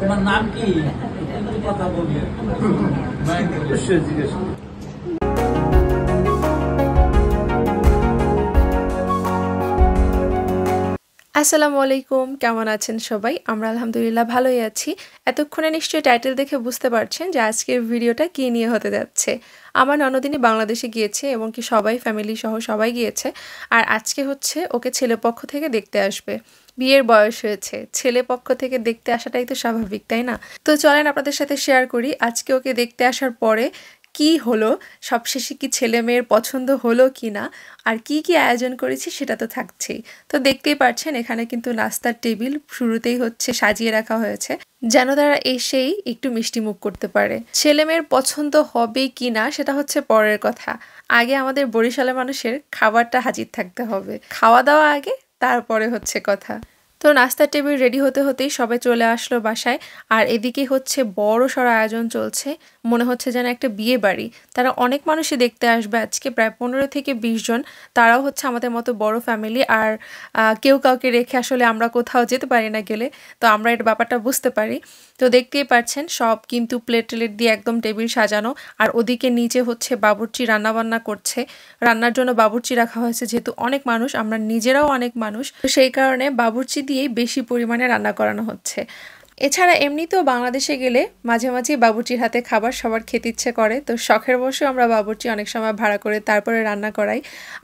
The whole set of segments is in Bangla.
তোমার নাম কি কথা বলি আসসালামু আলাইকুম কেমন আছেন সবাই আমরা আলহামদুলিল্লাহ ভালোই আছি এতক্ষণে নিশ্চয়ই টাইটেল দেখে বুঝতে পারছেন যে আজকের ভিডিওটা কী নিয়ে হতে যাচ্ছে আমার ননদিনই বাংলাদেশে গিয়েছে এবং কি সবাই ফ্যামিলি সহ সবাই গিয়েছে আর আজকে হচ্ছে ওকে ছেলে পক্ষ থেকে দেখতে আসবে বিয়ের বয়স হয়েছে ছেলে পক্ষ থেকে দেখতে আসাটাই তো স্বাভাবিক তাই না তো চলেন আপনাদের সাথে শেয়ার করি আজকে ওকে দেখতে আসার পরে কি হলো সবশেষে কি ছেলে মেয়ের পছন্দ হলো কি না আর কি কি আয়োজন করেছি সেটা তো থাকছেই তো দেখতেই পারছেন এখানে কিন্তু নাস্তার টেবিল শুরুতেই হচ্ছে সাজিয়ে রাখা হয়েছে যেন তারা এসেই একটু মিষ্টি মুখ করতে পারে ছেলে মেয়ের পছন্দ হবে কি না সেটা হচ্ছে পরের কথা আগে আমাদের বরিশালের মানুষের খাবারটা হাজির থাকতে হবে খাওয়া দাওয়া আগে তারপরে হচ্ছে কথা তো নাস্তার টেবিল রেডি হতে হতেই সবে চলে আসলো বাসায় আর এদিকে হচ্ছে বড় সড় আয়োজন চলছে মনে হচ্ছে যেন একটা বিয়ে বাড়ি তারা অনেক মানুষই দেখতে আসবে আজকে প্রায় পনেরো থেকে বিশ জন তারাও হচ্ছে আমাদের মতো বড় ফ্যামিলি আর কেউ কাউকে রেখে আসলে আমরা কোথাও যেতে পারি না গেলে তো আমরা এর ব্যাপারটা বুঝতে পারি তো দেখতেই পাচ্ছেন সব কিন্তু প্লেট টেলেট দিয়ে একদম টেবিল সাজানো আর ওদিকে নিচে হচ্ছে বাবুরচি রান্নাবান্না করছে রান্নার জন্য বাবুরচি রাখা হয়েছে যেহেতু অনেক মানুষ আমরা নিজেরাও অনেক মানুষ সেই কারণে বাবুরচি দিয়েই বেশি পরিমাণে রান্না করানো হচ্ছে এছাড়া এমনিতেও বাংলাদেশে গেলে মাঝে মাঝেই বাবুর্চির হাতে খাবার সবার খেতে ইচ্ছে করে তো শখের বসেও আমরা বাবুর্চি অনেক সময় ভাড়া করে তারপরে রান্না করাই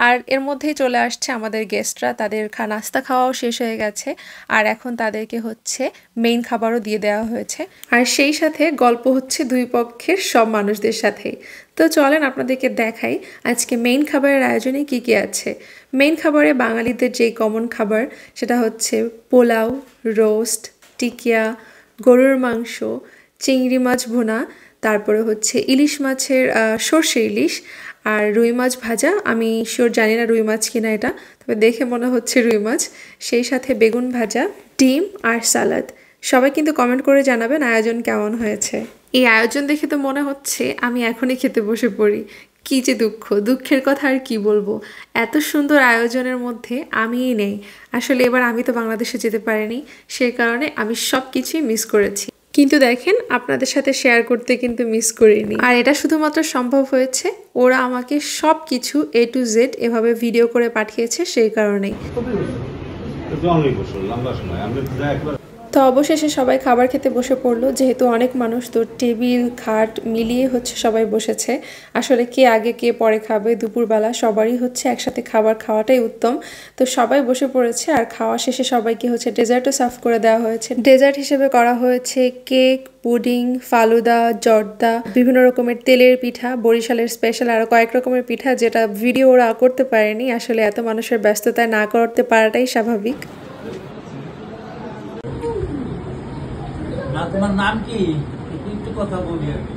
আর এর মধ্যেই চলে আসছে আমাদের গেস্টরা তাদের খা নাস্তা খাওয়াও শেষ হয়ে গেছে আর এখন তাদেরকে হচ্ছে মেইন খাবারও দিয়ে দেওয়া হয়েছে আর সেই সাথে গল্প হচ্ছে দুই পক্ষের সব মানুষদের সাথেই তো চলেন আপনাদেরকে দেখাই আজকে মেইন খাবারের আয়োজনে কি কি আছে মেইন খাবারে বাঙালিদের যে কমন খাবার সেটা হচ্ছে পোলাও রোস্ট টিকিয়া গরুর মাংস চিংড়ি মাছ ভোনা তারপরে হচ্ছে ইলিশ মাছের সর্ষে ইলিশ আর রুই মাছ ভাজা আমি শিওর জানি না রুই মাছ কিনা এটা তবে দেখে মনে হচ্ছে রুই মাছ সেই সাথে বেগুন ভাজা ডিম আর সালাদ সবাই কিন্তু কমেন্ট করে জানাবেন আয়োজন কেমন হয়েছে এই আয়োজন দেখে তো মনে হচ্ছে আমি এখনই খেতে বসে পড়ি কি যে দুঃখ দুঃখের কথা আর কি বলবো এত সুন্দর আয়োজনের মধ্যে আমিই নেই আসলে এবার আমি তো বাংলাদেশে যেতে পারিনি সে কারণে আমি সব কিছুই মিস করেছি কিন্তু দেখেন আপনাদের সাথে শেয়ার করতে কিন্তু মিস করিনি আর এটা শুধুমাত্র সম্ভব হয়েছে ওরা আমাকে সব কিছু এ টু জেড এভাবে ভিডিও করে পাঠিয়েছে সেই কারণেই তো অবশেষে সবাই খাবার খেতে বসে পড়লো যেহেতু অনেক মানুষ তো টেবিল খাট মিলিয়ে হচ্ছে সবাই বসেছে আসলে কে আগে কে পরে খাবে দুপুরবেলা সবারই হচ্ছে একসাথে খাবার খাওয়াটাই উত্তম তো সবাই বসে পড়েছে আর খাওয়া শেষে সবাইকে হচ্ছে ডেজার্টও সার্ভ করে দেওয়া হয়েছে ডেজার্ট হিসেবে করা হয়েছে কেক পুডিং ফালুদা জর্দা বিভিন্ন রকমের তেলের পিঠা বরিশালের স্পেশাল আরও কয়েক রকমের পিঠা যেটা ভিডিও ওরা করতে পারেনি আসলে এত মানুষের ব্যস্ততায় না করতে পারাটাই স্বাভাবিক না তোমার নাম কি একটু কথা বলি আর কি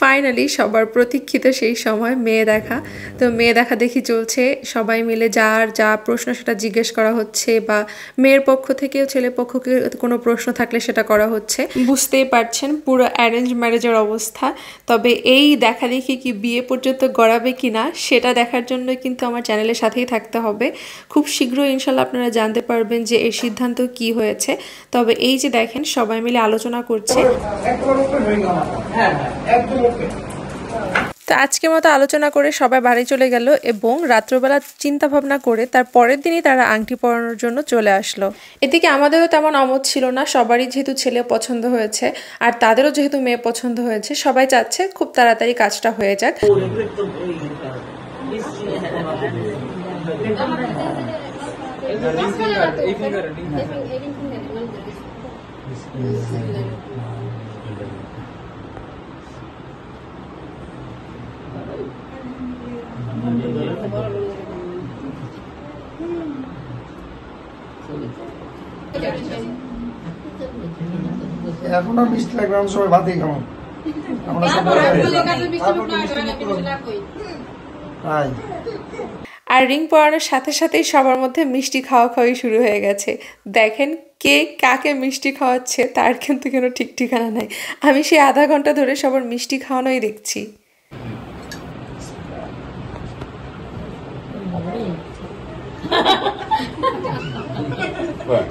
ফাইনালি সবার প্রতীক্ষিত সেই সময় মেয়ে দেখা তো মেয়ে দেখা দেখি চলছে সবাই মিলে যার যা প্রশ্ন সেটা জিজ্ঞেস করা হচ্ছে বা মেয়ের পক্ষ থেকেও ছেলে পক্ষকে কোনো প্রশ্ন থাকলে সেটা করা হচ্ছে বুঝতেই পারছেন পুরো অ্যারেঞ্জ ম্যারেজের অবস্থা তবে এই দেখা দেখি কি বিয়ে পর্যন্ত গড়াবে কি না সেটা দেখার জন্য কিন্তু আমার চ্যানেলের সাথেই থাকতে হবে খুব শীঘ্রই ইনশাল্লাহ আপনারা জানতে পারবেন যে এই সিদ্ধান্ত কি হয়েছে তবে এই যে দেখেন সবাই মিলে আলোচনা করছে হ্যাঁ আজকের মতো আলোচনা করে সবাই বাড়ি চলে গেল এবং রাত্রবেলা চিন্তা ভাবনা করে তার পরের দিনই তারা আংটি পরানোর জন্য চলে আসলো এদিকে আমাদেরও তেমন অমত ছিল না সবারই যেহেতু ছেলে পছন্দ হয়েছে আর তাদেরও যেহেতু মেয়ে পছন্দ হয়েছে সবাই চাচ্ছে খুব তাড়াতাড়ি কাজটা হয়ে যাক এখন আর মিষ্টি লাগবে সবাই ভাতেই আর রিং পরানোর সাথে সাথেই সবার মধ্যে মিষ্টি খাওয়া খাওয়াই শুরু হয়ে গেছে দেখেন কে কাকে মিষ্টি খাওয়াচ্ছে তার কিন্তু কোনো ঠিক ঠিকানা নাই আমি সেই আধা ঘন্টা ধরে সবার মিষ্টি খাওয়ানোই দেখছি What?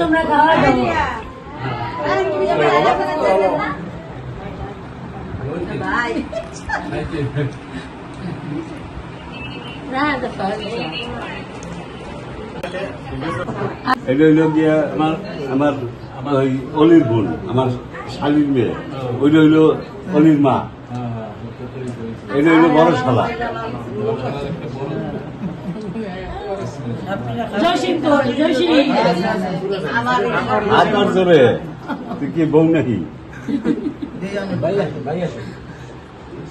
তোমরা খাওয়া ভাই এটা হইল গিয়া আমার আমার ওই অলির বোন আমার শালির মেয়ে ওইটা হইল অলির মা এটা হইল বড় শালা আপনার জোরে তুই কি বউ নাকি ভাই আছে ভাই আছে রিং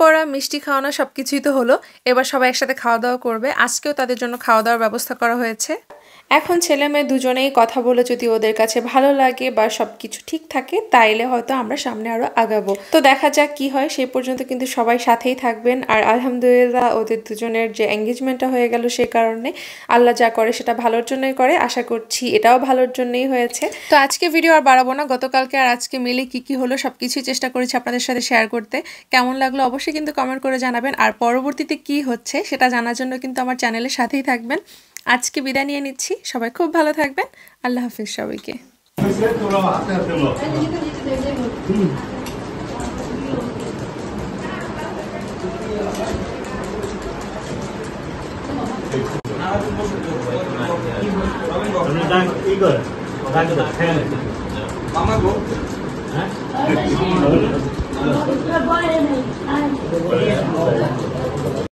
পরা মিষ্টি খাওয়ানো সবকিছুই তো হলো এবার সবাই একসাথে খাওয়া দাওয়া করবে আজকেও তাদের জন্য খাওয়া দাওয়ার ব্যবস্থা করা হয়েছে এখন ছেলে মেয়ে দুজনেই কথা বলে যদি ওদের কাছে ভালো লাগে বা সব কিছু ঠিক থাকে তাইলে হয়তো আমরা সামনে আরও আগাবো তো দেখা যাক কি হয় সেই পর্যন্ত কিন্তু সবাই সাথেই থাকবেন আর আলহামদুলিল্লাহ ওদের দুজনের যে এঙ্গেজমেন্টটা হয়ে গেল সে কারণে আল্লাহ যা করে সেটা ভালোর জন্যই করে আশা করছি এটাও ভালোর জন্যই হয়েছে তো আজকে ভিডিও আর বাড়াবো না গতকালকে আর আজকে মিলে কি কি হলো সব কিছুই চেষ্টা করেছি আপনাদের সাথে শেয়ার করতে কেমন লাগলো অবশ্যই কিন্তু কমেন্ট করে জানাবেন আর পরবর্তীতে কি হচ্ছে সেটা জানার জন্য কিন্তু আমার চ্যানেলের সাথেই থাকবেন আজকে বিদায় নিয়ে নিচ্ছি সবাই খুব ভালো থাকবেন আল্লাহ হাফিজ সবাইকে হ্যাঁ